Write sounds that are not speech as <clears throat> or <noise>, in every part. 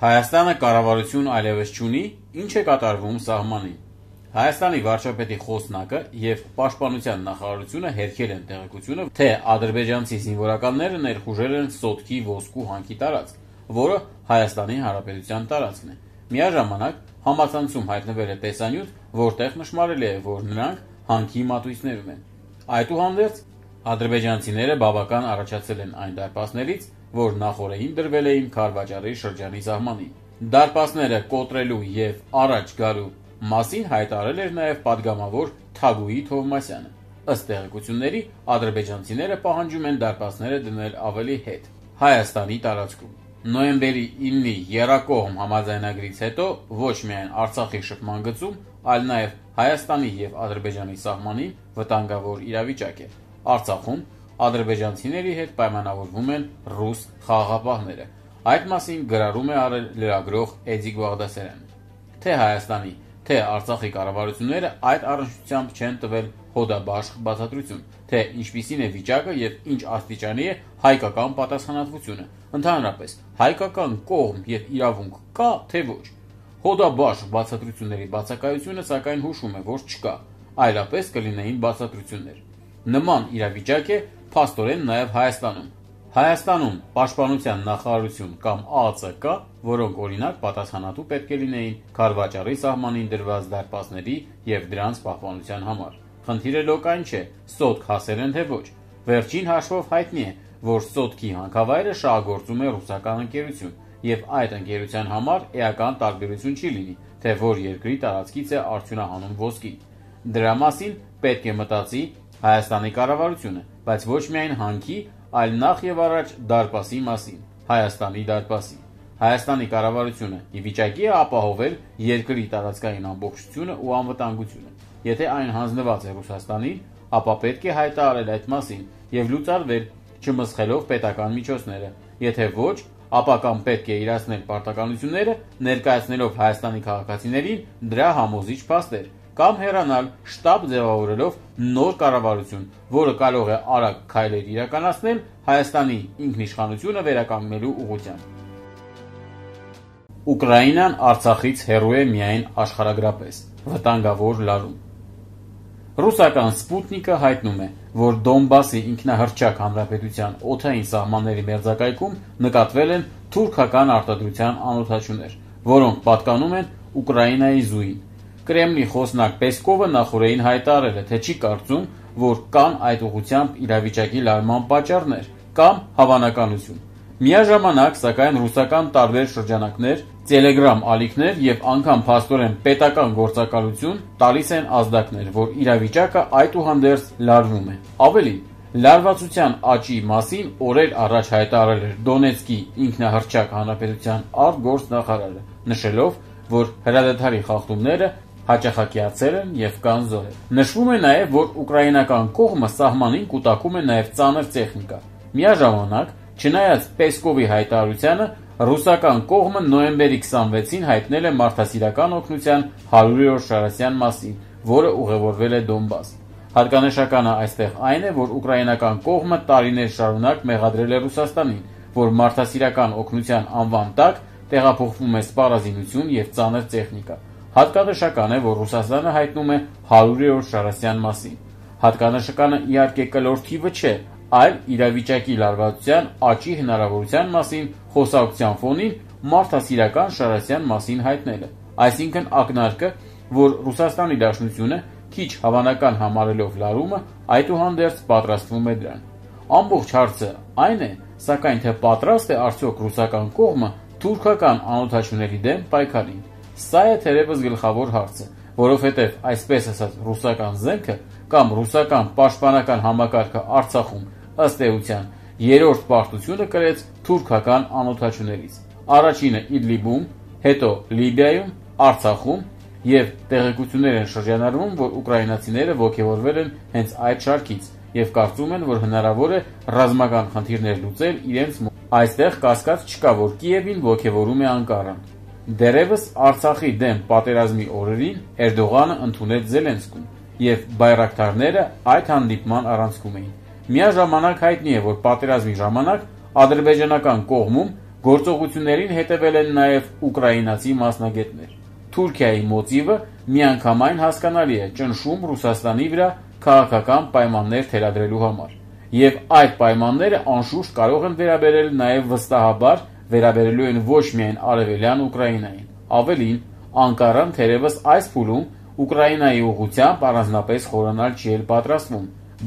Հայաստանը կառավարություն այլևս չունի, ինչ է կատարվում սահմանին։ Հայաստանի վարչապետի խոսնակը եւ պաշտպանության նախարարությունը հերքել են տեղեկությունը, թե ադրբեջանցի զինվորականները ներխուժել են Սոտքի ոսկու հանքի տարածք, որը Հայաստանի Հանրապետության տարածքն է։ Միաժամանակ համացանցում հայտնվել է տեսանյութ, որտեղ նշмарել է, որ նրանք հանքի մատույցներում են։ Այդուհանդերձ ադրբեջանցիները բավական առաջացել են այն դարպասներից, որ նախորդին դրվել էին Քարվաճարի շրջանի սահմանին։ Դարպասները կոտրելու եւ առաջ գալու մասին հայտարարել էր նաեւ падգամավոր Թագուի Թովմասյանը։ Ըստ տեղեկությունների ադրբեջանցիները պահանջում են դարպասները դնել ավելի հետ Հայաստանի տարածքում։ Նոյեմբերի 9-ի Երակոմ համաձայնագրից հետո ոչ միայն Արցախի շփման գծում, այլ նաև Հայաստանի եւ Ադրբեջանի սահմանին վտանգավոր իրավիճակ է։ Արցախում ադրբեջանցիների հետ պայմանավորվում են ռուս խաղաղապահները։ Այդ մասին գրառում է արել լրագրող Էդիկ Բաղդասարյանը։ Թե Հայաստանի, թե Արցախի կառավարությունները այդ առնչությամբ չեն տվել հոդաբաշխ բացատրություն, թե ինչպիսին է վիճակը եւ ինչ աստիճանի է հայկական պատասխանատվությունը։ Ընդհանրապես, հայկական կողմ եւ իրավունք կա թե ոչ։ Հոդաբաշխ բացատրությունների բացակայությունը սակայն հուշում է, որ չկա, այլապես կլինեին բացատրություններ։ Նման իրավիճակ է փաստորեն նաև Հայաստանում։ Հայաստանում Պաշտպանության նախարարություն կամ ԱԱՑԿ, որոնք օրինակ պատասխանատու պետք է լինեին Խարվաճարի սահմանին դրված դարպասների եւ դրանց պահպանության համար։ Խնդիրը լոկային չէ, սոտք հասել են թե ոչ։ Վերջին հաշվով հայտնի է, որ սոտքի հանքավայրը շահագործում է ռուսական ընկերություն, եւ այդ ընկերության համար էական տարբերություն չի լինի, թե որ երկրի տարածքից է արդյունահանում ոսկի։ Դրա մասին պետք է մտածի Հայաստանի կառավարությունը բայց ոչ միայն հանքի, այլ նախ եւ առաջ դարպասի մասին, Հայաստանի դարպասի։ Հայաստանի կառավարությունը ի վիճակի է ապահովել երկրի տարածքային ամբողջությունը ու անվտանգությունը։ Եթե այն հանձնված է Ռուսաստանին, ապա պետք է հայտարարել այդ մասին եւ լուծարվել, չմսխելով պետական միջոցները։ Եթե ոչ, ապա կամ պետք է իրացնել պարտականությունները, ներկայացնելով Հայաստանի քաղաքացիներին դրա համոզիչ փաստեր, կամ հեռանալ շտաբ ձևավորելով նոր կառավարություն, որը կարող է արագ քայլեր իրականացնել Հայաստանի ինքնիշխանությունը վերականգնելու ուղղությամբ։ Ուկրաինան Արցախից հեռու է միայն աշխարհագրապես։ Վտանգավոր լարում։ Ռուսական Սպուտնիկը հայտնում է, որ Դոնբասի ինքնահռչակ հանրապետության օթային սահմանների մերձակայքում նկատվել են թուրքական արտադրության անօթաչուներ, որոնք պատկանում են Ուկրաինայի զույին։ Կրեմլի խոսնակ Պեսկովը նախորդին հայտարարել է, թե չի կարծում, որ կան այդ ուղությամբ իրավիճակի լարման պատճառներ կամ հավանականություն։ Միաժամանակ, սակայն, ռուսական տարբեր շրջանակներ, Telegram ալիքներ եւ անգամ փաստորեն պետական գործակալություն տալիս են ազդակներ, որ իրավիճակը այդուհանդերձ լարվում է։ Ավելին, լարվածության աճի մասին օրեր առաջ հայտարարել էր Դոնեցկի ինքնահռչակ հանրապետության արտգործնախարարը, նշելով, որ հրադադարի խախտումները հաճախակիացեր են եւ կանզոր են։ Նշվում է նաեւ, որ ուկրաինական կողմը սահմանին կուտակում է նաեւ ծանր տեխնիկա։ Միաժամանակ, չնայած Պեսկովի հայտարարությանը, ռուսական կողմը նոյեմբերի 26-ին հայտնել է մարդասիրական օգնության 100-րդ շարասյան մասին, որը ուղևորվել է Դոնբաս։ Հարգանշականը այստեղ այն է, որ ուկրաինական կողմը տարիներ շարունակ մեղադրել է Ռուսաստանին, որ մարդասիրական օգնության անվան տակ տեղափոխվում է սպառազինություն եւ ծանր տեխնիկա։ Հատկանշական է, որ Ռուսաստանը հայտնում է 100-րդ Շարասյան մասին։ Հատկանշականը իհարկե կլոր թիվը չէ, այլ իրավիճակի լարվածության աճի հնարավորության մասին խոսակցության ֆոնին մարդասիրական Շարասյան մասին հայտնելը։ Այսինքն ակնարկը, որ Ռուսաստանի Դաշնությունը քիչ հավանական համարելով լարումը, այդուհանդերձ պատրաստվում է դրան։ Ամբողջ հարցը այն է, սակայն թե պատրաստ է արդյոք ռուսական կողմը թուրքական անօթաչուների դեմ պայքարին։ Սա է թերևս գլխավոր հարցը, որովհետև այսպես ասած ռուսական զենքը կամ ռուսական պաշտպանական համակարգը Արցախում ըստ էության երրորդ պարտությունը կրեց թուրքական անօթաչուներից։ Առաջինը Իդլիբում, հետո Լիբիայում, Արցախում եւ տեղեկություններ են շրջանառվում, որ ուկրաինացիները ողջևորվել են հենց այդ շարքից եւ կարծում են, որ հնարավոր է ռազմական խնդիրներ լուծել իրենց մոտ։ Այստեղ կասկած չկա, որ Կիևին ողջևորում է Անկարան։ Դերևս Արցախի դեմ պատերազմի օրերին Էրդողանը ընդունեց Զելենսկուն եւ բայրակտարները այդ հանդիպման առանցքում էին։ Միաժամանակ հայտնի է, որ պատերազմի ժամանակ ադրբեջանական կողմում գործողություններին հետևել են նաեւ ուկրաինացի մասնագետներ։ Թուրքիայի մոտիվը միանգամայն հասկանալի է ճնշում Ռուսաստանի վրա քաղաքական պայմաններ թելադրելու համար։ Եվ այդ պայմանները անշուշտ կարող են վերաբերել նաև վստահաբար վերաբերելու են ոչ միայն արևելյան Ուկրաինային, ավելին Անկարան թերևս այս փուլում Ուկրաինայի ուղությամբ առանձնապես խորանալ չի էլ պատրաստվում,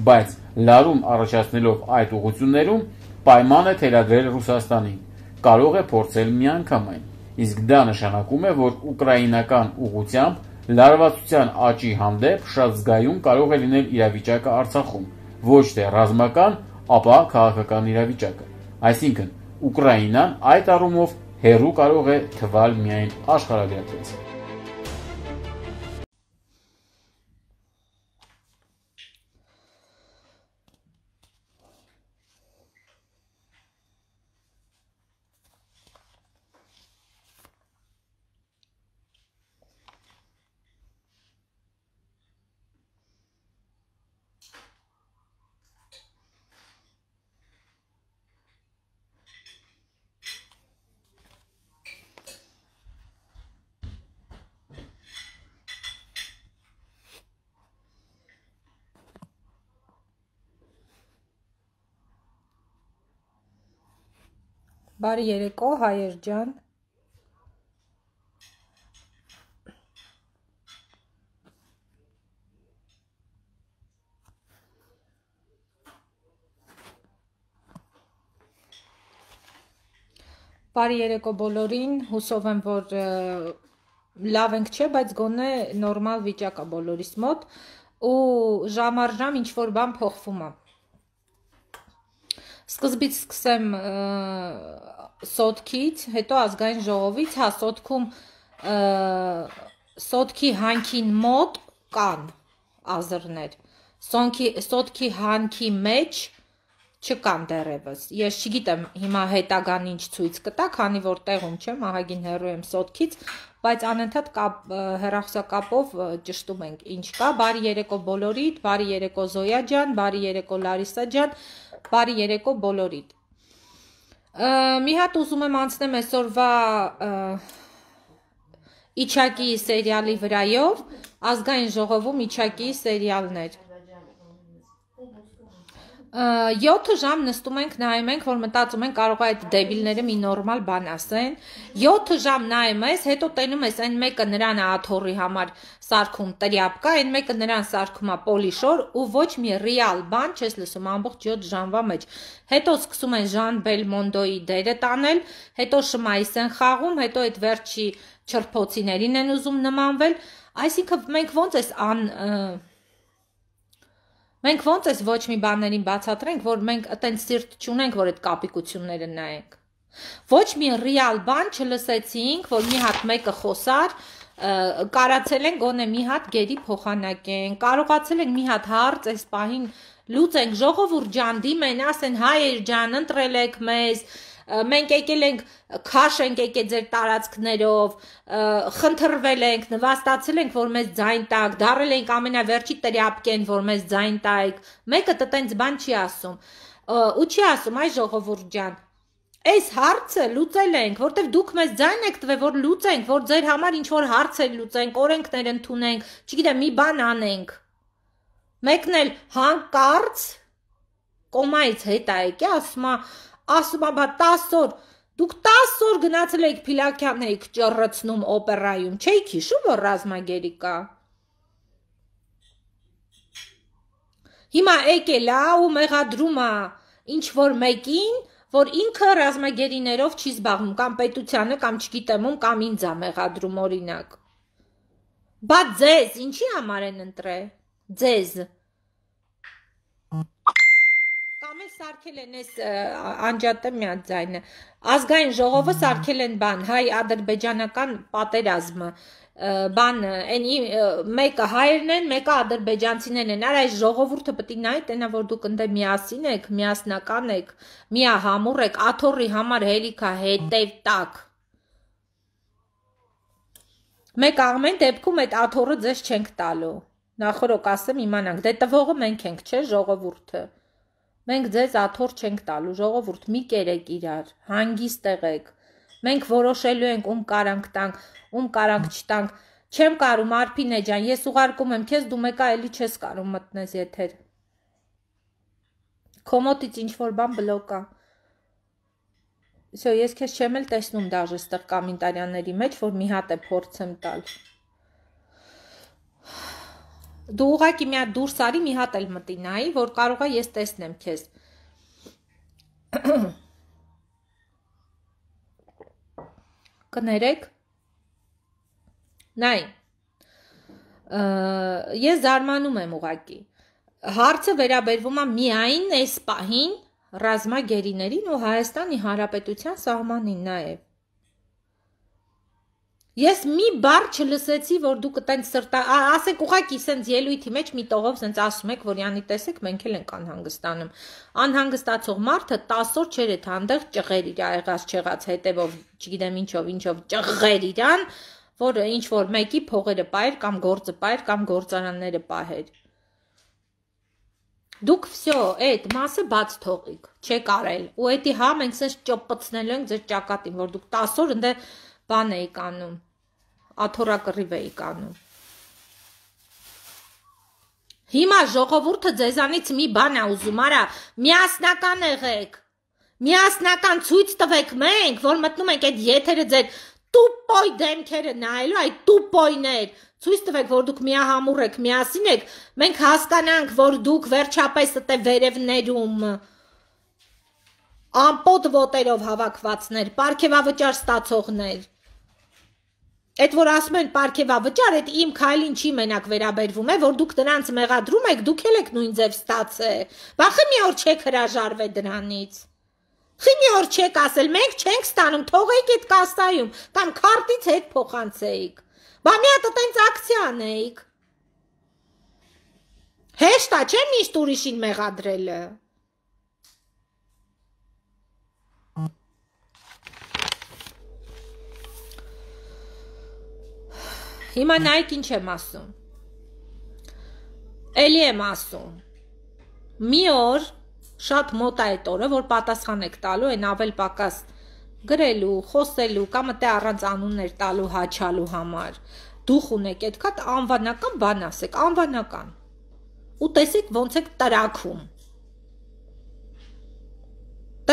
բայց լարում առաջացնելով այդ ուղություններում պայման է թելադրել Ռուսաստանին, կարող է փորձել միանգամայն։ Իսկ դա նշանակում է, որ ուկրաինական ուղությամբ լարվածության աճի հանդեպ շատ զգայուն կարող է լինել իրավիճակը Արցախում, ոչ թե ռազմական, ապա քաղաքական իրավիճակը։ Այսինքն, Ուկրաինան այդ առումով հերու կարող է թվալ միայն աշխարհագրակից։ Բարի երեկո, հայեր ջան։ Բարի երեկո բոլորին, հուսով եմ, որ լավ ենք չէ, բայց գոնե նորմալ վիճակ է բոլորիս մոտ ու ժամ առ ժամ ինչ որ բան փոխվում է։ Սկզբից սկսեմ սոտքից, հետո ազգային ժողովից, հա, սոտքում սոտքի հանքին մոտ կան ազրներ։ Սոնքի սոտքի հանքի մեջ չկան դեռևս։ Ես չգիտեմ հիմա հետագան ինչ ցույց կտա, քանի որ տեղում չեմ, ահագին հեռու եմ սոտքից, բայց անընդհատ կապ հերախոսակապով ճշտում ենք ինչ կա։ Բարի երեկո բոլորիդ, բարի երեկո Զոյա ջան, բարի երեկո Լարիսա ջան, Բարի երեկո բոլորիդ։ Մի հատ ուզում եմ անցնեմ այսօրվա Իչակի սերիալի վրայով ազգային ժողովում Իչակի սերիալներ։ 7 ժամ նստում ենք, նայում ենք, որ մտածում ենք կարող է այդ դեբիլները մի նորմալ բան ասեն։ 7 ժամ նայում ես, հետո տենում ես այն մեկը նրան է աթորի համար սարքում տրյապկա, այն մեկը նրան սարքում է պոլիշոր ու ոչ մի ռեալ բան չես լսում ամբողջ 7 ժամվա մեջ։ Հետո սկսում են Ժան Բելմոնդոյի դերը տանել, հետո Շմայս են խաղում, հետո այդ վերջի չրփոցիներին են ուզում նմանվել։ Այսինքն մենք ոնց էս ան և, Մենք ո՞նց էս ոչ մի բաներին բացատրենք, որ մենք այտենց սիրտ չունենք, որ այդ կապիկությունները նայենք։ Ոչ մի ռեալ բան չլսեցինք, որ մի հատ մեկը խոսար, կարացել են գոնե մի հատ գերի փոխանակեն, կարողացել են մի հատ հարց այս պահին լուծենք, ժողովուրդ ջան, դիմեն, ասեն հայեր ջան, ընտրել եք մեզ, մենք եկել ենք քաշ ենք եկել ձեր տարածքներով, խնդրվել ենք, նվաստացել ենք, որ մեզ ձայն տակ, դարել ենք ամենավերջի տրյապկեն, որ մեզ ձայն տայք։ Մեկը տտենց բան չի ասում։ Ու չի ասում այ ժողովուրդ ջան, Այս հարցը լուծել ենք, որտեվ դուք մեզ ձայն եք տվել, որ լուծենք, որ ձեր համար ինչ որ հարցեր լուծենք, օրենքներ ընդունենք, չգիտեմ, մի բան անենք։ Մեկն էլ հանկարծ կոմայից հետ է եկե, ասում է, ասում ամբա 10 օր Դուք 10 օր գնացել եք Փիլակյանն եք ճռռցնում օպերայում, չէիք հիշում որ ռազմագերի կա։ Հիմա եկել է ու մեղադրում է ինչ որ մեկին, որ ինքը ռազմագերիներով չի զբաղվում կամ պետությանը կամ չգիտեմ ում կամ ինձ է մեղադրում օրինակ։ Բա ձեզ ինչի համար են ընտրե։ Ձեզ Համել սարքել են այս անջատը միաձայնը։ Ազգային ժողովը սարքել են բան հայ ադրբեջանական պատերազմը բան այն մեկը հայերն են, մեկը ադրբեջանցիներն են։ Արա այս ժողովուրդը պետք է նայ տենա որ դուք ընդ միասին եք, միասնական եք, միահամուռ եք, աթորի համար հելիքա հետև տակ։ Մեկ ամեն դեպքում այդ աթորը ձեզ չենք տալու նախորոք ասեմ իմանանք, դե տվողը մենք ենք, չէ, ժողովուրդը։ Մենք ձեզ աթոռ չենք տալու, ժողովուրդ, մի կերեք իրար, հանգիստ եղեք։ Մենք որոշելու ենք ում կարանք տանք, ում կարանք չտանք։ Չեմ կարում Արփինե ջան, ես ուղարկում եմ քեզ, դու մեկա էլի չես կարող մտնես եթեր։ Կոմոտից ինչ որ բան բլոկ է։ Всё, ես քեզ չեմ էլ տեսնում դաժե ստեղ կոմենտարիաների մեջ, որ մի հատ է փորձեմ տալ դու ուղակի մի հատ դուրս արի, մի հատ էլ մտինայի, որ կարող է ես տեսնեմ քեզ։ <clears throat> Կներեք։ Նայ։ Ես զարմանում եմ ուղակի։ Հարցը վերաբերվում է միայն այս պահին ռազմագերիներին ու Հայաստանի Հանրապետության սահմանին նաև։ Ես մի բառ չլսեցի, որ դուք այտենց սրտա, ասենք ուղակի սենց ելույթի մեջ մի տողով սենց ասում եք, որ յանի տեսեք, մենք էլ ենք անհանգստանում։ Անհանգստացող մարդը 10 օր չեր այդ հանդեղ ճղեր իր եղած չեղած հետևով, չգիտեմ ինչով, ինչով ճղեր իրան, որ ինչ որ մեկի փողերը պայր կամ գործը պայր կամ գործարանները պահեր։ Դուք վсё, այդ մասը բաց թողիկ, չեք արել։ Ու էդի հա մենք սենց ճպցնել ենք ձեր ճակատին, որ դուք 10 օր ընդ բան էիք անում աթորակռիվ էիք անում։ Հիմա ժողովուրդը ձեզանից մի բան է ուզում, արա, միասնական եղեք։ Միասնական ցույց տվեք մենք, որ մտնում ենք այդ եթերը ձեր տուպոյ դեմքերը նայելու, այդ տուպոյներ, ցույց տվեք, որ դուք միահամուռ եք, միասին եք, մենք հասկանանք, որ դուք վերջապես ըտե վերևներում ամպոտ ոտերով հավաքվածներ, պարքևավճար ստացողներ, Այդ որ ասում են Պարքևա վճար, այդ իմ քայլին չի մենակ վերաբերվում է, որ դուք նրանց մեղադրում եք, դուք էլ եք նույն ձև ստացե։ Բախի մի օր չեք հրաժարվե դրանից։ Խի մի օր չեք ասել, մենք չենք ստանում, թողեք այդ կաստայում, կամ քարտից հետ փոխանցեիք։ Բա մի հատ այտենց ակցիան էիք։ Հեշտ է, չէ՞ միշտ ուրիշին մեղադրելը։ Հիմա նայեք ինչ եմ ասում։ Էլի եմ ասում։ Մի օր շատ մոտ է այդ օրը, որ պատասխան եք տալու այն ավել պակաս գրելու, խոսելու կամ թե առանց անուններ տալու հաչալու համար։ Դուխ ունեք, այդքան անվանական բան ասեք, անվանական։ Ու տեսեք ոնց եք տրակում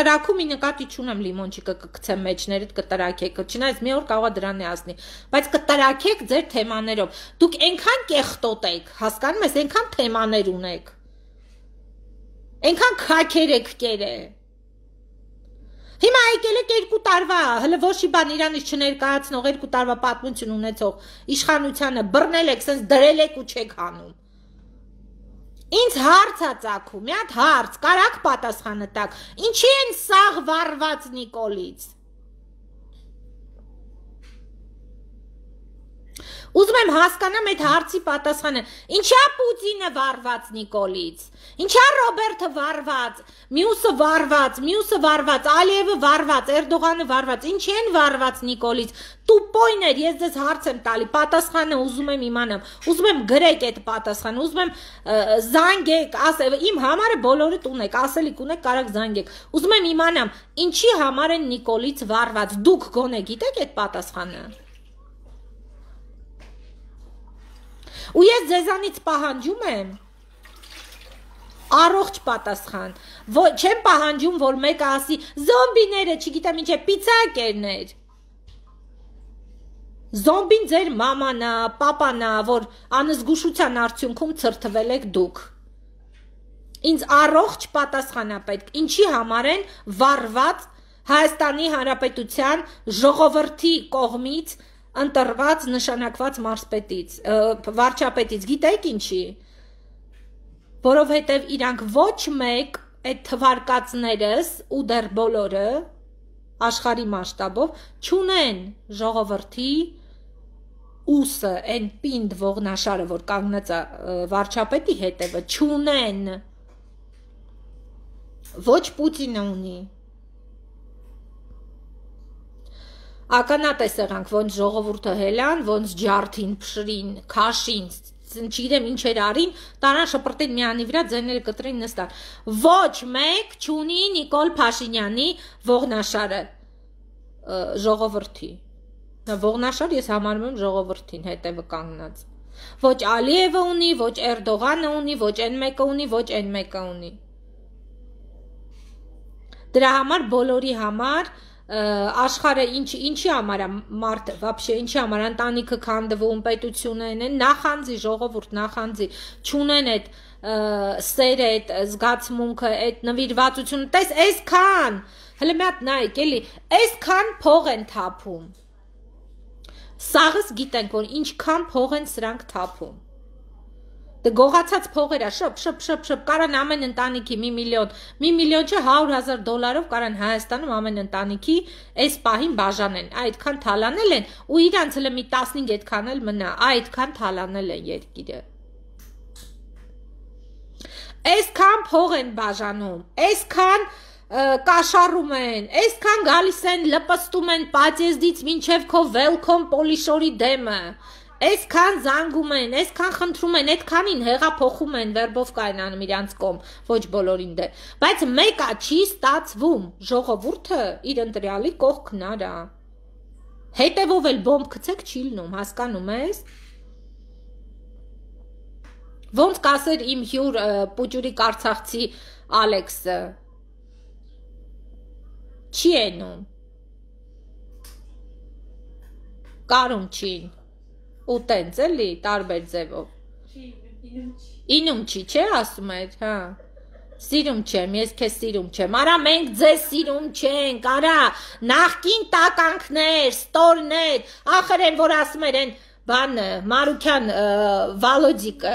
Կտրակում ի նկատի չունեմ լիմոնչիկը կգցեմ մեջներդ կտրակեք, չնայած մի օր կարողա դրան է ասնի, բայց կտրակեք ձեր թեմաներով։ Դուք այնքան կեղտոտ եք, հասկանում ես, այնքան թեմաներ ունեք։ Այնքան քաքեր եք կերել։ Հիմա եկել եք երկու տարվա, հələ ոչի բան իրանից չներկայացնող երկու տարվա պատմություն ունեցող իշխանությանը բռնել եք, սենց դրել եք ու չեք հանում։ Ինձ հարց ա ծակու, մի հատ հարց, կարաք պատասխանը տակ։ Ինչի են սաղ վառված Նիկոլից։ Ուզում եմ հասկանամ այդ հարցի պատասխանը։ Ինչա Պուտինը վարված Նիկոլից։ Ինչա Ռոբերտը վարված, Մյուսը վարված, Մյուսը վարված, Ալիևը վարված, Էրդողանը վարված։ Ինչ են վարված Նիկոլից։ Տուպոյներ, ես ձեզ հարց եմ տալի, պատասխանը ուզում եմ իմանամ։ Ուզում եմ գրեք այդ պատասխանը, ուզում եմ զանգեք, ասել իմ համարը բոլորը տունեք, ասելիք ունեք, կարաք զանգեք։ Ուզում եմ իմանամ, ինչի համար են Նիկոլից վարված։ Դուք գոնե գիտեք այդ պատասխանը։ Ու ես ձեզանից պահանջում եմ առողջ պատասխան։ Ոչ չեմ պահանջում, որ մեկը ասի զոմբիները, չգիտեմ ինչ է, պիցակերներ։ Զոմբին ձեր մաման է, papan է, որ անզգուշության արդյունքում ծրթվել եք դուք։ Ինձ առողջ պատասխանա պետք։ Ինչի համար են վարված Հայաստանի Հանրապետության ժողովրդի կողմից ընտրված նշանակված մարսպետից, վարչապետից, գիտեք ինչի, որովհետև իրանք ոչ մեկ այդ թվարկածներս ու դեռ բոլորը աշխարհի մասշտաբով չունեն ժողովրդի ուսը, այն պինդ ողնաշարը, որ կանգնած է վարչապետի հետևը, չունեն։ Ոչ Պուտինը ունի, ականատես եղանք ոնց ժողովուրդը հելան, ոնց ջարդին, փշրին, քաշին, չգիտեմ ինչեր արին, տարան շպրտին միանի վրա, ձեները կտրին նստան։ Ոչ մեկ չունի Նիկոլ Փաշինյանի ողնաշարը ժողովրդի։ Ողնաշար ես համարում եմ ժողովրդին հետևը կանգնած։ Ոչ Ալիևը ունի, ոչ Էրդողանը ունի, ոչ այն մեկը ունի, ոչ այն մեկը ունի։ Դրա համար բոլորի համար աշխարհը ինչ ինչի համար է մարդը вообще ինչի համար ընտանիքը քանդվում պետությունն են նախանձի ժողովուրդ նախանձի ճունեն այդ սերը այդ զգացմունքը այդ նվիրվածությունը տես այսքան հələ մի հատ նայեք էլի այսքան փող են թափում սաղս գիտենք որ ինչքան փող են սրանք թափում գողացած փողերա շփ շփ շփ շփ կարան ամեն ընտանիքի 1 միլիոն 1 միլիոն չէ 100000 դոլարով կարան Հայաստանում ամեն ընտանիքի այս պահին բաժանեն այդքան թալանել են ու իրանց հələ մի 15 այդքան էլ մնա այդքան թալանել են երկիրը այսքան փող են բաժանում այսքան կաշառում են, այսքան գալիս են, լպստում են պատեզդից մինչև քո welcome Պոլիշորի դեմը այսքան զանգում են, այսքան խնդրում են, այդքանին հեղափոխում են, վերբով կայնանում իրանց կոմ, ոչ բոլորին դե։ Բայց մեկա չի ստացվում, ժողովուրդը իր ընտրյալի կողքն արա։ Հետևով էլ բոմբ գցեք չի լնում, հասկանում ես։ Ոնց կասեր իմ հյուր Պուջուրի Կարցախցի Ալեքսը։ Չի ենում։ Կարում չին ու տենց էլի տարբեր ձևով։ Ինում չի, չէ, ասում էր, հա։ Սիրում չեմ, ես քեզ սիրում չեմ։ Արա մենք ձեզ սիրում չենք, արա, նախքին տականքներ, ստորներ, ախր են որ ասում էր են բանը, Մարուկյան Վալոդիկը,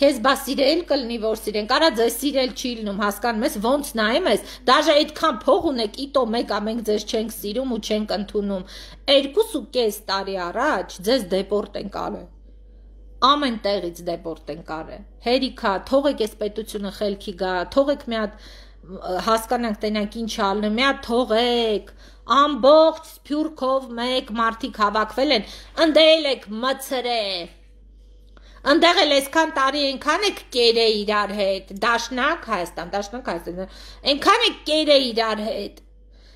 քեզ բա սիրել կլնի որ սիրեն կարա ձեզ սիրել չի լինում հասկանում ես ոնց նայում ես դաժե այդքան փող ունեք իտո մեկ ամենք ձեզ չենք սիրում ու չենք ընդունում 2.5 տարի առաջ ձեզ դեպորտ են կարել ամեն տեղից դեպորտ են կարել հերիքա թողեք այս պետությունը խելքի գա թողեք մի հատ հասկանանք տենակ ինչ ալնում է թողեք ամբողջ սփյուրքով մեկ մարդիկ հավաքվել են ընդել եք մծրե Անդեղ էլ այսքան տարի այնքան եք կերե իրար հետ, Դաշնակ Հայաստան, Դաշնակ Հայաստան, հա։ այնքան եք կերե իրար հետ։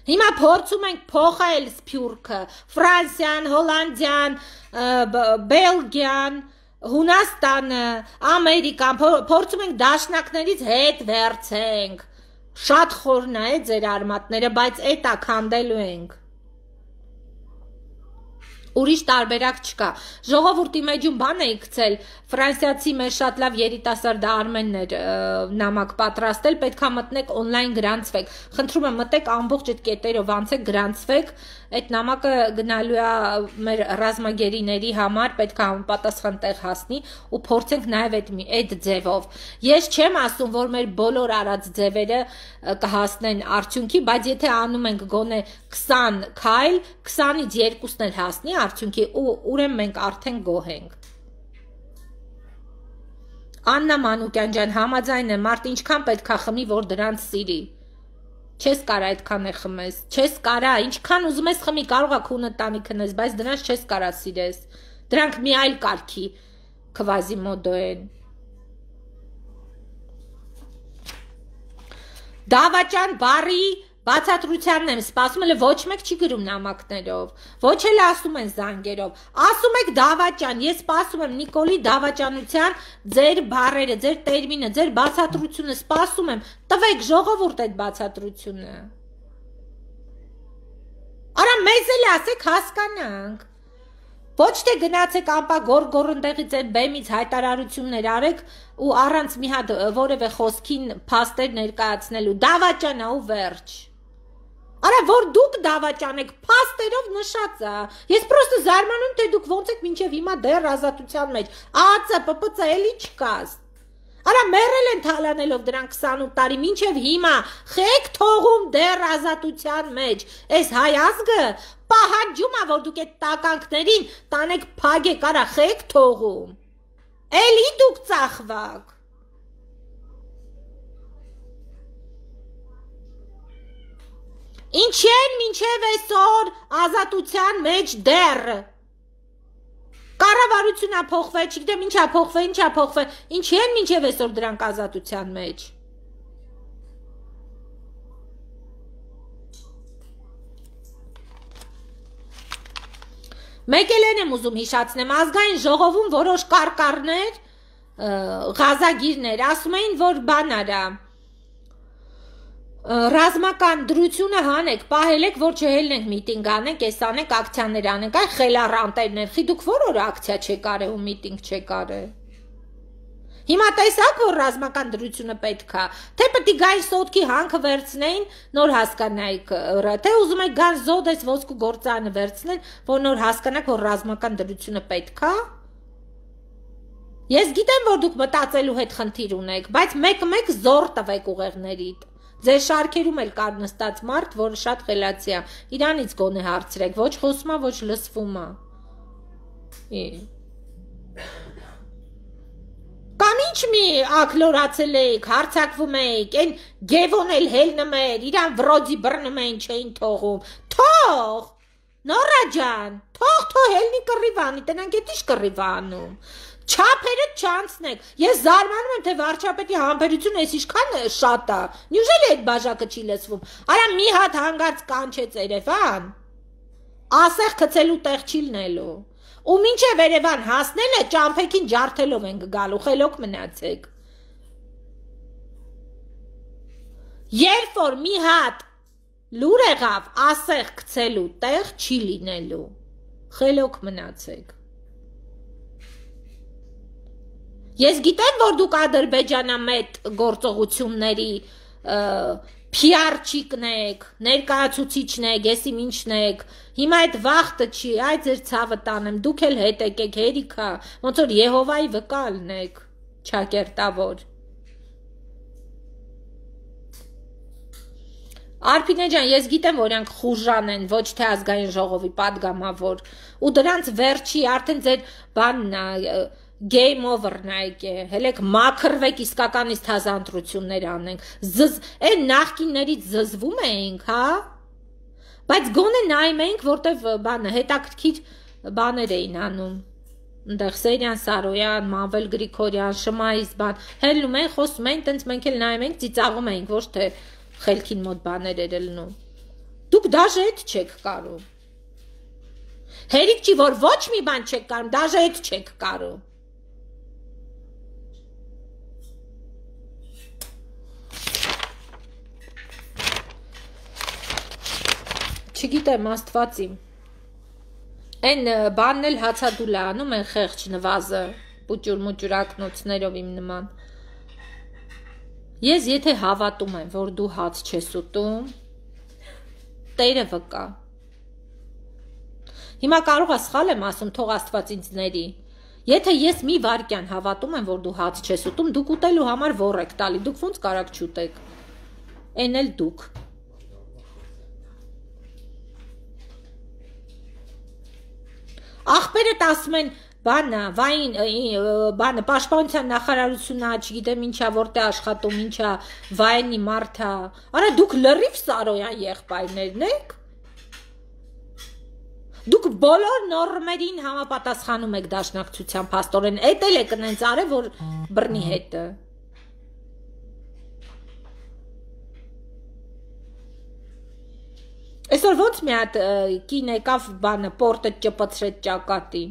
Հիմա փորձում ենք փոխել Սփյուռքը, Ֆրանսիան, Հոլանդիան, Բելգիան, Հունաստանը, Ամերիկան, փորձում ենք դաշնակներից հետ վերցենք։ Շատ խորն է ձեր արմատները, բայց էտա քանդելու ենք ուրիշ տարբերակ չկա։ Ժողովրդի մեջում բան էի գցել, ֆրանսիացի մեր շատ լավ երիտասարդ Արմեններ նամակ պատրաստել, պետքա մտնեք on-line գրանցվեք։ Խնդրում եմ մտեք ամբողջ այդ կետերով անցեք գրանցվեք, այդ նամակը գնալու է մեր ռազմագերիների համար, պետք է համապատասխան տեղ հասնի ու փորձենք նաև այդ այդ ձևով։ Ես չեմ ասում, որ մեր բոլոր արած ձևերը կհասնեն արդյունքի, բայց եթե անում ենք գոնե 20 քայլ, 20-ից 2-ն էլ հասնի արդյունքի ու ուրեմն մենք արդեն գոհ ենք։ Աննա Մանուկյան ջան, համաձայն եմ, մարդ ինչքան պետքա խմի, որ դրանց սիրի։ Չես կարա այդքան է խմես։ Չես կարա, ինչքան ուզում ես խմի, կարող է քունը տանի քնես, բայց դրանց չես կարա սիրես։ Դրանք մի այլ կարգի քվազի մոդո են։ Դավաճան բարի Բացատրությանն եմ սպասում, հələ ոչ մեկ չի գրում նամակներով, ոչ էլ ասում են զանգերով։ Ասում եք Դավաճան, ես սպասում եմ Նիկոլի Դավաճանության ձեր բարերը, ձեր տերմինը, ձեր բացատրությունը սպասում եմ։ Տվեք ժողովուրդ այդ բացատրությունը։ Արա մեզ էլ ասեք հասկանանք։ Ոչ թե գնացեք ամպա գորգոր ընդեղից այդ բեմից հայտարարություններ արեք ու առանց մի հատ որևէ խոսքին փաստեր ներկայացնելու դավաճանա ու վերջ։ Արա որ դուք դավաճանեք, փաստերով նշած է։ Ես պրոստը զարմանում թե դուք ոնց եք մինչև հիմա դեռ ազատության մեջ։ ԱԱՑ-ՊՊՑ էլի չկաս։ Արա մեռել են թալանելով դրան 28 տարի մինչև հիմա խեք թողում դեռ ազատության մեջ։ Այս հայ ազգը պահանջում է որ դուք այդ տականքներին տանեք, փագեք, արա խեք թողում։ Էլի դուք ծախվակ։ Ինչ են մինչև այսօր ազատության մեջ դեռ։ Կառավարությունա փոխվել, չգիտեմ ինչա փոխվել, ինչա փոխվել։ Ինչ են մինչև այսօր դրանք ազատության մեջ։ Մեկ էլ եմ ուզում հիշացնեմ ազգային ժողովում որոշ կարկառներ, ղազագիրներ ասում էին, որ բան արա, ռազմական դրությունը հանեք, պահելեք, որ ջհելն ենք միտինգ անենք, էս անենք, ակցիաներ անենք, այ խելառանտերն են։ Խի դուք որ օր ակցիա չեք արել ու միտինգ չեք արել։ Հիմա տեսակ որ ռազմական դրությունը պետք է, թե պետք է գային սոտքի հանքը վերցնեին նոր հասկանայիք, թե ուզում եք գան զոդես ոսկու գործանը վերցնեն, որ նոր հասկանաք որ ռազմական դրությունը պետք է։ Ես գիտեմ որ դուք մտածելու հետ խնդիր ունեք, բայց մեկ-մեկ զոր տվեք ուղեղներիդ։ -մեկ Ձեր շարքերում էլ կար նստած մարդ, որը շատ խելացի է։ Իրանից գոնե հարցրեք, ոչ խոսում է, ոչ լսվում է։ Կամ ինչ մի ակլորացել էիք, հարցակվում էիք, այն Գևոն էլ հելնում էր, իրան վրոդի բռնում էին, չէին թողում։ Թող! Նորա ջան, թող թող հելնի կռիվանի, տնանք էտիշ կռիվանում։ Չափերը չանցնեք։ Ես զարմանում եմ, թե վարչապետի համբերությունը այս ինչքան շատ է։ Նյուժելի այդ բաժակը չի լսվում։ Արա մի հատ հանգած կանչեց Երևան։ Ասեղ գցելու տեղ չի լինելու։ Ու մինչև Երևան հասնելը ճամփեքին ջարդելով են գալու, խելոք մնացեք։ Երբ որ մի հատ լուր եղավ, ասեղ գցելու տեղ չի լինելու։ Խելոք մնացեք։ Ես գիտեմ, որ դուք ադրբեջանամետ գործողությունների PR չիկն եք, ներկայացուցիչն եք, եսի ինչն եք։ Հիմա այդ վախտը չի, այ ձեր ցավը տանեմ, դուք էլ հետ եկեք, հերիքա, ոնց որ Եհովայի վկալն եք, ճակերտավոր։ Արփինե ջան, ես գիտեմ, որոնք խուժան են, ոչ թե ազգային ժողովի падգամավոր, ու դրանց վերջի արդեն ձեր բանն է game over-ն այկե, հելեք մաքրվեք, իսկականից թազանտրություններ անենք։ Զզ, այն նախկիններից զզվում էինք, հա? Բայց գոնե նայում էինք, որտեվ բանը հետաքրքիր բաներ էին անում այնտեղ Սերյան Սարոյան, Մավել Գրիգորյան, Շմայիս բան, հելնում են, խոսում են, տենց մենք էլ նայում ենք, ծիծաղում ենք, ոչ թե խելքին մոտ բաներ էր ելնում։ Դուք դաժե այդ չեք կարող։ Հերիք չի, որ ոչ մի բան չեք կարող, դաժե այդ չեք կարող։ չգիտեմ Աստված իմ։ Այն բանն էլ հացադուլա անում են խեղճ նվազը, պուճուր մուճուրակնոցներով իմ նման։ Ես եթե հավատում եմ, որ դու հաց չես ուտում, Տերը վկա։ Հիմա կարող ես սխալ եմ ասում, թող Աստված ինձ ների։ Եթե ես մի վարքյան հավատում եմ, որ դու հաց չես ուտում, դուք ուտելու համար ворը եք տալի, դուք ո՞նց կարաք չուտեք։ Էն էլ դուք։ Ախպերդ ասում են բանը, վային, բանը, պաշտպանության նախարարությունն է, չգիտեմ ինչա, որտե աշխատում, ինչա, վայնի մարդա։ Արա դուք լրիվ Սարոյան եղբայրներն եք։ Դուք բոլոր նորմերին համապատասխանում եք դաշնակցության, աստորեն, էդ էլ է կնենց արե, որ բռնի հետը։ mm -hmm. Այսօր ոնց մի հատ կին եկավ բանը պորտը ճպցրեց ճակատին։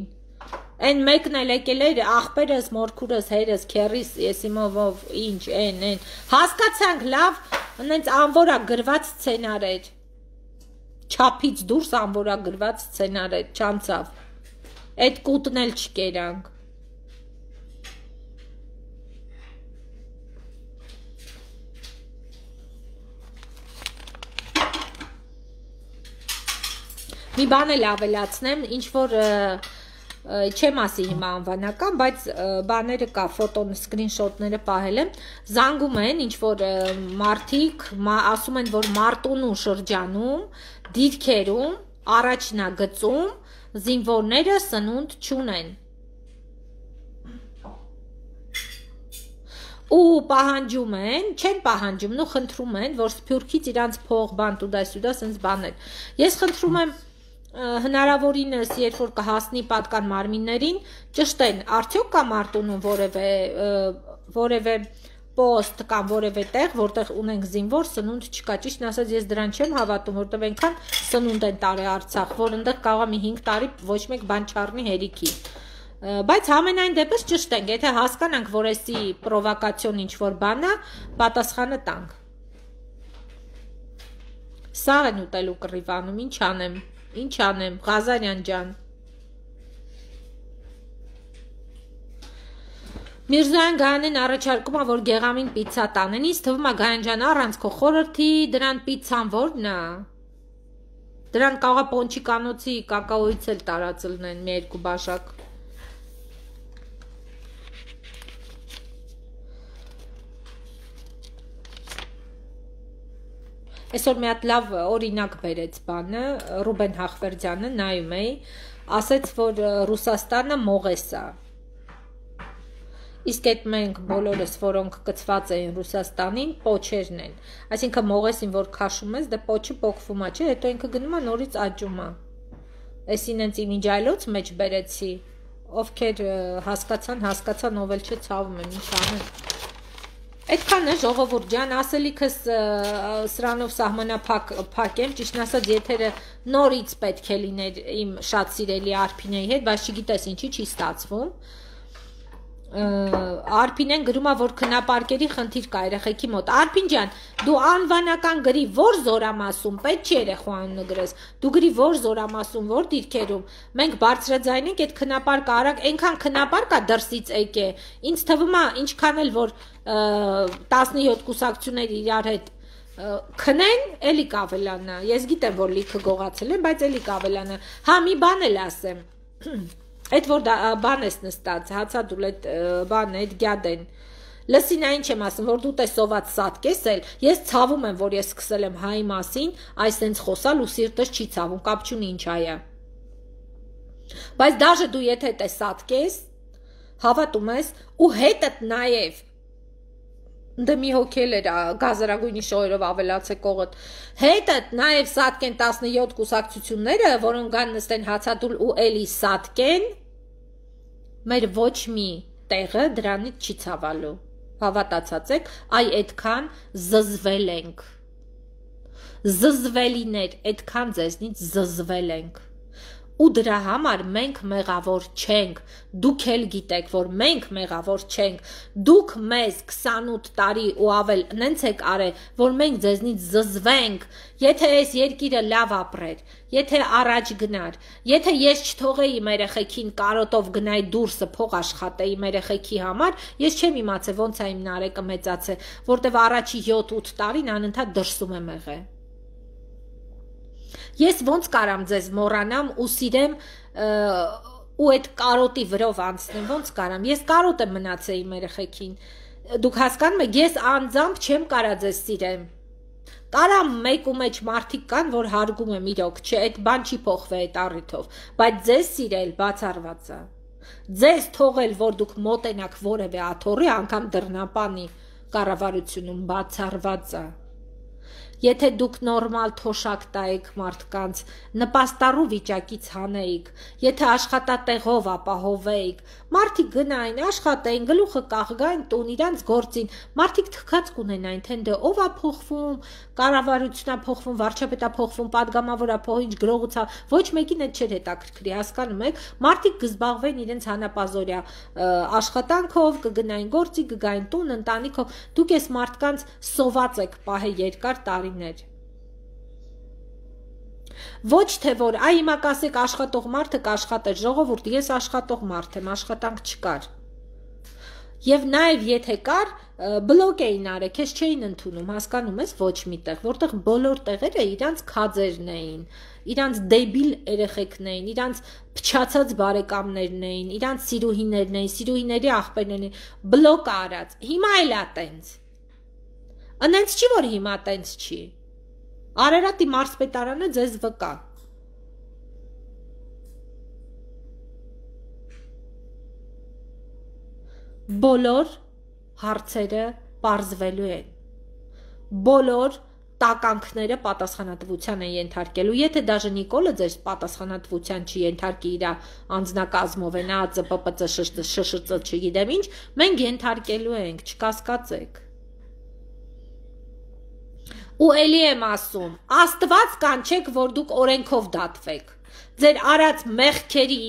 Այն մեկն էլ եկել էր ախպերս, մորքուրս, հերս, քերիս, ես իմով ինչ, այն, այն։ Հասկացանք լավ, այնց անվորա գրված սցենար էր։ Չափից դուրս անվորա գրված սցենար էր, չանցավ։ Այդ կուտն էլ չկերանք։ Մի բան էլ ավելացնեմ, ինչ որ չեմ ասի հիմա անվանական, բայց բաները կա, ֆոտոն, սկրինշոտները պահել եմ, զանգում են ինչ որ մարտիկ, ասում են, որ մարտունու շրջանում, դիրքերում, առաջնա գծում զինվորները սնունդ չունեն։ ու պահանջում են, չեն պահանջում, նո խնդրում են, որ սփյուրքից իրանց փող բան տուդա-սյուդա, սենց բաներ։ Ես խնդրում եմ հնարավորինս երբ որ կհասնի պատկան մարմիններին ճշտեն արդյոք կա մարտունու որևէ որևէ post կամ որևէ տեղ, որտեղ ունենք զինվոր, սնունդ չկա։ Ճիշտն ասած, ես դրան չեմ հավատում, որտեղ այնքան սնունդ են տարի Արցախ, որ ընդեղ կարողա մի 5 տարի ոչ մեկ բան չառնի հերիքի։ Բայց ամենայն դեպս ճշտ ենք, եթե հասկանանք, որ էսի պրովոկացիոն ինչ որ բան է, պատասխանը տանք։ Սա են ուտելու կռիվանում, ինչ անեմ։ Ինչ անեմ, Ղազարյան ջան։ Միրզան Գայանին առաջարկում է, որ Գեղամին պիցա տանեն, ինձ թվում է Գայան ջան առանց քո խորհրդի դրան պիցան ո՞րն է։ Դրան կարող է պոնչի կանոցի կակաոից էլ տարածելն են մի երկու բաշակ։ Այսօր մի հատ լավ օրինակ բերեց բանը Ռուբեն Հախվերդյանը նայում էի, ասաց, որ Ռուսաստանը մողես է։ Իսկ այդ մենք բոլորս, որոնք կծված էին Ռուսաստանին, փոչերն են։ Այսինքն մողեսին որ քաշում ես, դե փոչը փոխվում է, չէ՞, հետո ինքը գնում է նորից աճում է։ Էս ինենց իմիջայլոց մեջ բերեցի, ովքեր հասկացան, հասկացան, ով էլ չէ ցավում եմ, ինչ անեմ։ Այդքան է ժողովուրդ ջան, ասելիքս սրանով սահմանափակ փակեմ, ճիշտ ասած, եթերը նորից պետք է լիներ իմ շատ սիրելի Արփինեի հետ, բայց չգիտես ինչի չի ստացվում։ չի Արփինեն գրում է որ քնապարկերի խնդիր կա երեխեքի մոտ։ Արփին ջան, դու անվանական գրի որ զորամասում, պետք չի երեխու անունը գրես։ Դու գրի որ զորամասում, որ դիրքերում։ Մենք բարձրաձայնենք այդ քնապարկը արագ, այնքան քնապարկա դրսից եկե։ Ինչ թվում է, ինչքան էլ որ 17 կուսակցություններ իրար հետ քնեն, էլի կավելանա։ Ես գիտեմ, որ լիքը գողացել են, բայց էլի կավելանա։ Հա մի բան էլ ասեմ։ <clears throat> Այդ որ բան ես նստած, հացա դու այդ բան այդ գյադեն։ Լսին այն չեմ ասում, որ դու տեսոված սատկես էլ, ես ցավում եմ, որ ես սկսել եմ հայի մասին, այսենց խոսալ ու սիրտս չի ցավում, կապ չունի ինչ այա։ Բայց դաժե դու եթե տեսած կես, հավատում ես ու հետդ նաև դե մի հոգել էր գազարագույնի շոյերով ավելացե կողը հետը նաև սատկեն 17 կուսակցությունները որոնք կան նստեն հացադուլ ու էլի սատկեն մեր ոչ մի տեղը դրանից չի ցավալու հավատացած եք այ այդքան զզվել ենք զզվելիներ այդքան ձեզնից զզվել ենք ու դրա համար մենք մեղավոր չենք։ Դուք էլ գիտեք, որ մենք մեղավոր չենք։ Դուք մեզ 28 տարի ու ավել նենց եք արել, որ մենք ձեզնից զզվենք։ Եթե այս երկիրը լավ ապրեր, եթե առաջ գնար, եթե ես չթողեի մեր երեխեքին կարոտով գնայ դուրսը փող աշխատեի մեր երեխեքի համար, ես չեմ իմացել ոնց է իմ նարեկը մեծացել, որտեվ առաջի 7-8 տարին անընդհատ դրսում եմ եղել։ Ես ոնց կարամ ձեզ մոռանամ ու սիրեմ ու այդ կարոտի վրով անցնեմ, ոնց կարամ։ Ես կարոտ եմ մնացել իմ երեխեքին։ Դուք հասկանում եք, ես անձամբ չեմ կարա ձեզ սիրեմ։ Կարամ մեկ ու մեջ մարդիկ կան, որ հարգում եմ իրոք, չէ, այդ բան չի փոխվի այդ առիթով, բայց ձեզ սիրել բացառված է։ Ձեզ թողել, որ դուք մոտենաք որևէ աթորի, անգամ դռնապանի կառավարությունում բացառված է։ բաց Եթե դուք նորմալ թոշակ տայեք մարդկանց, նպաստառու վիճակից հանեիք, եթե աշխատատեղով ապահովեիք, Մարդիկ գնային, աշխատային, գլուխը կաղգային տուն իրանց գործին։ Մարդիկ թքած կունենային, թե դե ով է փոխվում, կառավարությունա փոխվում, վարչապետա փոխվում, падգամավորա փոխիչ գրողուցա, ոչ մեկին այդ չէր հետաքրքրի, հասկանում եք։ Մարդիկ կզբաղվեն իրենց հանապազորյա աշխատանքով, կգնային գործի, կգային տուն, ընտանիքով։ Դուք այս մարդկանց սոված եք պահե երկար տարիներ։ Ոչ թե որ այ հիմա կասեք աշխատող մարդը կաշխատեր, ժողովուրդ, ես աշխատող մարդ եմ, աշխատանք չկար։ Եվ նաև եթե կար, բլոկ էին արել, քեզ չէին ընդունում, հասկանում ես, ոչ միտեղ, որտեղ բոլոր տեղերը իրանց քաձերն էին, իրանց դեբիլ երեխեքն էին, իրանց փչացած բարեկամներն էին, իրանց սիրուհիներն էին, սիրուհիների աղբերներն էին, բլոկ արած։ Հիմա էլ է տենց։ Անենց չի որ հիմա տենց չի։ Արարատի մարսպետարանը ձեզ վկա։ Բոլոր հարցերը parzvelu են։ Բոլոր տականքները պատասխանատվության են ենթարկելու։ Եթե դաժե Նիկոլը ձեր պատասխանատվության չի ենթարկի իր անձնակազմով, նա ԱԾՊՊՑ շշ շշ չգիտեմ ինչ, մենք ենթարկելու ենք, չկասկածեք ու ելի եմ ասում, Աստված կանչեք, որ դուք օրենքով դատվեք։ Ձեր արած մեղքերի,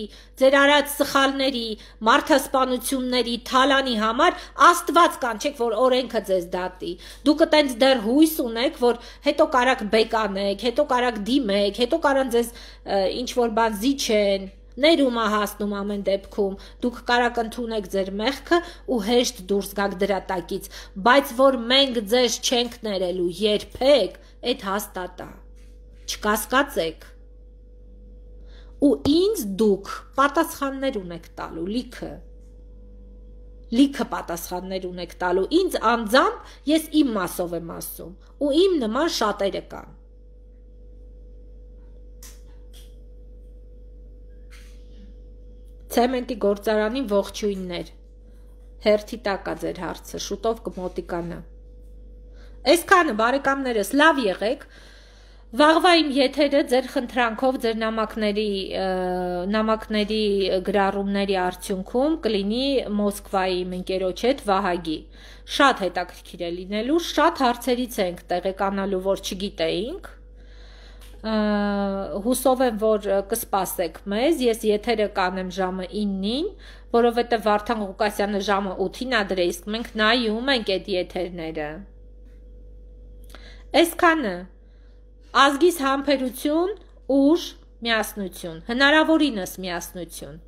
ձեր արած սխալների, մարդասպանությունների, թալանի համար Աստված կանչեք, որ օրենքը ձեզ դատի։ Դուք այտենց դեռ հույս ունեք, որ հետո կարաք բեկանեք, հետո կարաք դիմեք, հետո կարան ձեզ ինչ որ բան զիջեն, Ներում է հասնում ամեն դեպքում։ Դուք կարող ընդունեք ձեր մեղքը ու հեշտ դուրս գաք դրա տակից, բայց որ մենք ձեզ չենք ներելու երբեք, այդ հաստատա։ Չկասկածեք։ Ու ինձ դուք պատասխաններ ունեք տալու լիքը լիքը պատասխաններ ունեք տալու ինձ անձամբ ես իմ մասով եմ ասում ու իմ նման շատերը կան Ցեմենտի գործարանի ողջույններ։ Հերթի տակա ձեր հարցը, շուտով կմոտիկանա։ Այսքանը բարեկամներս, լավ եղեք։ Վաղվա իմ եթերը ձեր խնդրանքով ձեր նամակների նամակների գրառումների արդյունքում կլինի Մոսկվայի իմ ընկերոջ հետ Վահագի։ Շատ հետաքրքիր է լինելու, շատ հարցերից ենք տեղեկանալու, որ չգիտեինք հուսով եմ, որ կսպասեք մեզ։ Ես եթերը կանեմ ժամը 9-ին, որովհետև Վարդան Ղուկասյանը ժամը 8-ին ա դրե, իսկ մենք նայում ենք այդ եթերները։ Այսքանը ազգիս համբերություն, ուժ, միասնություն, հնարավորինս միասնություն։